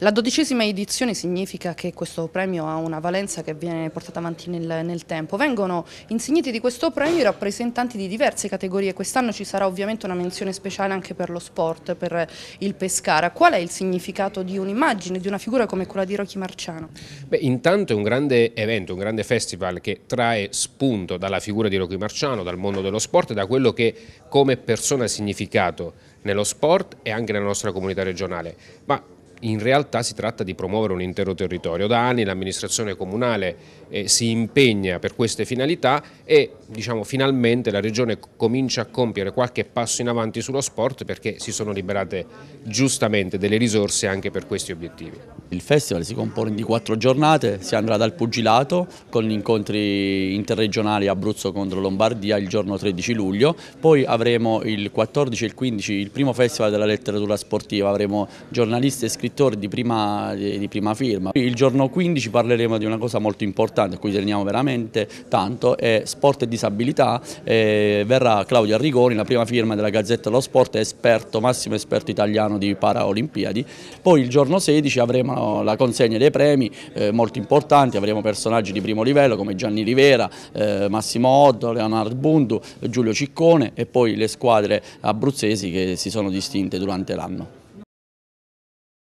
La dodicesima edizione significa che questo premio ha una valenza che viene portata avanti nel, nel tempo. Vengono insigniti di questo premio i rappresentanti di diverse categorie. Quest'anno ci sarà ovviamente una menzione speciale anche per lo sport, per il Pescara. Qual è il significato di un'immagine, di una figura come quella di Rocky Marciano? Beh, intanto è un grande evento, un grande festival che trae spunto dalla figura di Rocky Marciano, dal mondo dello sport, e da quello che come persona ha significato nello sport e anche nella nostra comunità regionale. Ma in realtà si tratta di promuovere un intero territorio. Da anni l'amministrazione comunale eh, si impegna per queste finalità e diciamo, finalmente la regione comincia a compiere qualche passo in avanti sullo sport perché si sono liberate giustamente delle risorse anche per questi obiettivi. Il festival si compone di quattro giornate, si andrà dal pugilato con gli incontri interregionali Abruzzo contro Lombardia il giorno 13 luglio, poi avremo il 14 e il 15 il primo festival della letteratura sportiva, avremo giornalisti e scrittori di prima, di prima firma. Il giorno 15 parleremo di una cosa molto importante a cui teniamo veramente tanto, è sport e disabilità, e verrà Claudio Arrigoni, la prima firma della Gazzetta dello Sport, esperto, massimo esperto italiano di Paraolimpiadi, poi il giorno 16 avremo la consegna dei premi eh, molto importanti, avremo personaggi di primo livello come Gianni Rivera, eh, Massimo Oddo, Leonardo Bundu, Giulio Ciccone e poi le squadre abruzzesi che si sono distinte durante l'anno.